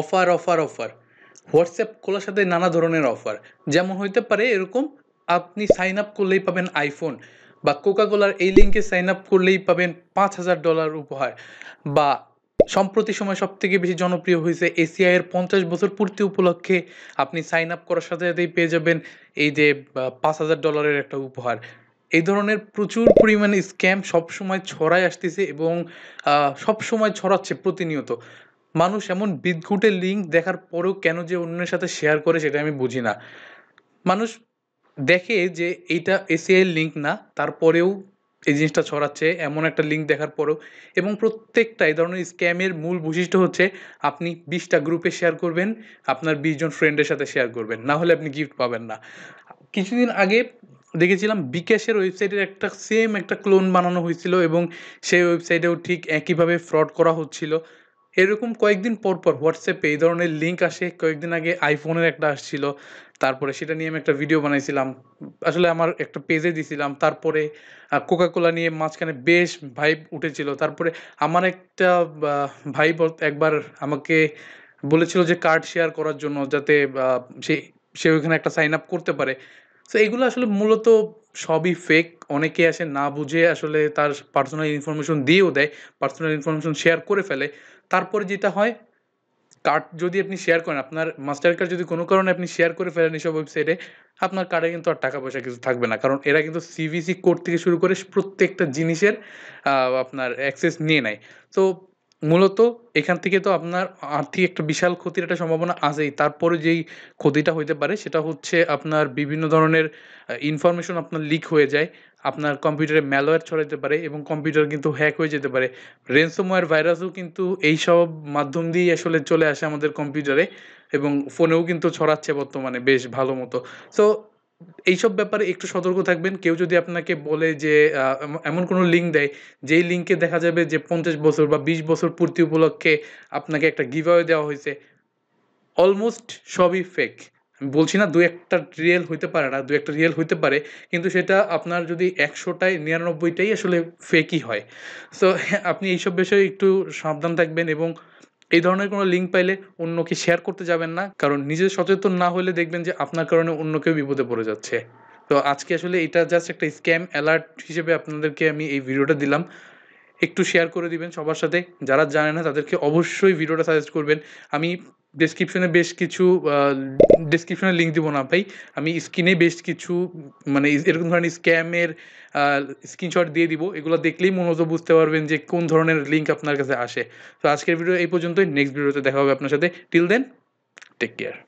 offer offer offer WhatsApp খোলার সাথে নানা ধরনের অফার যেমন হইতে পারে এরকম আপনি সাইন আপ করলেই পাবেন আইফোন বা কোকাকোলার এই লিঙ্কে সাইন আপ করলেই পাবেন পাঁচ হাজার ডলার উপহার বা সম্প্রতি সময় সব থেকে বেশি জনপ্রিয় হয়েছে এশিয়ায়ের পঞ্চাশ বছর পূর্তি উপলক্ষে আপনি সাইন আপ করার সাথে সাথেই পেয়ে যাবেন এই যে পাঁচ হাজার ডলারের একটা উপহার এই ধরনের প্রচুর পরিমাণে স্ক্যাম সবসময় ছড়ায় আসতেছে এবং সবসময় ছড়াচ্ছে প্রতিনিয়ত মানুষ এমন বিদঘুটে লিঙ্ক দেখার পরেও কেন যে অন্যের সাথে শেয়ার করে সেটা আমি বুঝি না মানুষ দেখে যে এইটা এসিআইয়ের লিঙ্ক না তারপরেও এই জিনিসটা ছড়াচ্ছে এমন একটা লিঙ্ক দেখার পরেও এবং প্রত্যেকটা এই ধরনের স্ক্যামের মূল বৈশিষ্ট্য হচ্ছে আপনি বিশটা গ্রুপে শেয়ার করবেন আপনার বিশজন ফ্রেন্ডের সাথে শেয়ার করবেন না হলে আপনি গিফট পাবেন না কিছুদিন আগে দেখেছিলাম বিকাশের ওয়েবসাইটের একটা সেম একটা ক্লোন বানানো হয়েছিল এবং সেই ওয়েবসাইটেও ঠিক একইভাবে ফ্রড করা হচ্ছিল এরকম কয়েকদিন পরপর হোয়াটসঅ্যাপে এই ধরনের লিঙ্ক আসে কয়েকদিন আগে আইফোনের একটা আসছিল তারপরে সেটা নিয়ে আমি একটা ভিডিও বানাইছিলাম আসলে আমার একটা পেজে দিছিলাম তারপরে কোকাকোলা নিয়ে মাঝখানে বেশ ভাইব উঠেছিল তারপরে আমার একটা ভাই একবার আমাকে বলেছিল যে কার্ড শেয়ার করার জন্য যাতে সে সে ওইখানে একটা সাইন আপ করতে পারে সো এগুলো আসলে মূলত সবই ফেক অনেকে আসে না বুঝে আসলে তার পার্সোনাল ইনফরমেশন দিয়েও দেয় পার্সোনাল ইনফরমেশন শেয়ার করে ফেলে তারপরে যেটা হয় কার্ড যদি আপনি শেয়ার করেন আপনার মাস্টার কার্ড যদি কোনো কারণে আপনি শেয়ার করে ফেলেন এইসব ওয়েবসাইটে আপনার কার্ডে কিন্তু আর টাকা পয়সা কিছু থাকবে না কারণ এরা কিন্তু সিভিসি কোড থেকে শুরু করে প্রত্যেকটা জিনিসের আপনার অ্যাক্সেস নিয়ে নেয় তো মূলত এখান থেকে তো আপনার আর্থিক একটা বিশাল ক্ষতির একটা সম্ভাবনা আছেই তারপরে যেই ক্ষতিটা হইতে পারে সেটা হচ্ছে আপনার বিভিন্ন ধরনের ইনফরমেশন আপনার লিক হয়ে যায় আপনার কম্পিউটারে ম্যালওয়্যার ছড়াইতে পারে এবং কম্পিউটার কিন্তু হ্যাক হয়ে যেতে পারে রেনসমওয়্যার ভাইরাসও কিন্তু এই সব মাধ্যম দিয়েই আসলে চলে আসে আমাদের কম্পিউটারে এবং ফোনেও কিন্তু ছড়াচ্ছে বর্তমানে বেশ ভালো মতো সো এইসব ব্যাপারে একটু সতর্ক থাকবেন কেউ যদি আপনাকে বলে যে এমন কোনো লিঙ্ক দেয় যেই লিঙ্কে দেখা যাবে যে পঞ্চাশ বছর বা বিশ বছর পূর্তি উপলক্ষে আপনাকে একটা গিভওয়ে দেওয়া হয়েছে অলমোস্ট সবই ফেক আমি বলছি না দু একটা রিয়েল হইতে পারে না দু একটা রিয়েল হইতে পারে কিন্তু সেটা আপনার যদি একশোটায় নিরানব্বইটাই আসলে ফেকই হয় সো আপনি এইসব বিষয়ে একটু সাবধান থাকবেন এবং এই ধরনের কোনো লিঙ্ক পাইলে অন্যকে শেয়ার করতে যাবেন না কারণ নিজে সচেতন না হলে দেখবেন যে আপনার কারণে অন্য কেউ বিপদে পড়ে যাচ্ছে তো আজকে আসলে এটা জাস্ট একটা স্ক্যাম অ্যালার্ট হিসেবে আপনাদেরকে আমি এই ভিডিওটা দিলাম একটু শেয়ার করে দিবেন সবার সাথে যারা জানে না তাদেরকে অবশ্যই ভিডিওটা সাজেস্ট করবেন আমি ডিসক্রিপশনে বেশ কিছু ডিসক্রিপশনে লিঙ্ক দিব না ভাই আমি স্ক্রিনে বেশ কিছু মানে এরকম ধরনের স্ক্যামের স্ক্রিনশট দিয়ে দিব এগুলো দেখলেই হতো বুঝতে পারবেন যে কোন ধরনের লিঙ্ক আপনার কাছে আসে তো আজকের ভিডিও এই পর্যন্তই নেক্সট ভিডিওতে দেখা হবে আপনার সাথে টিল দেন টেক কেয়ার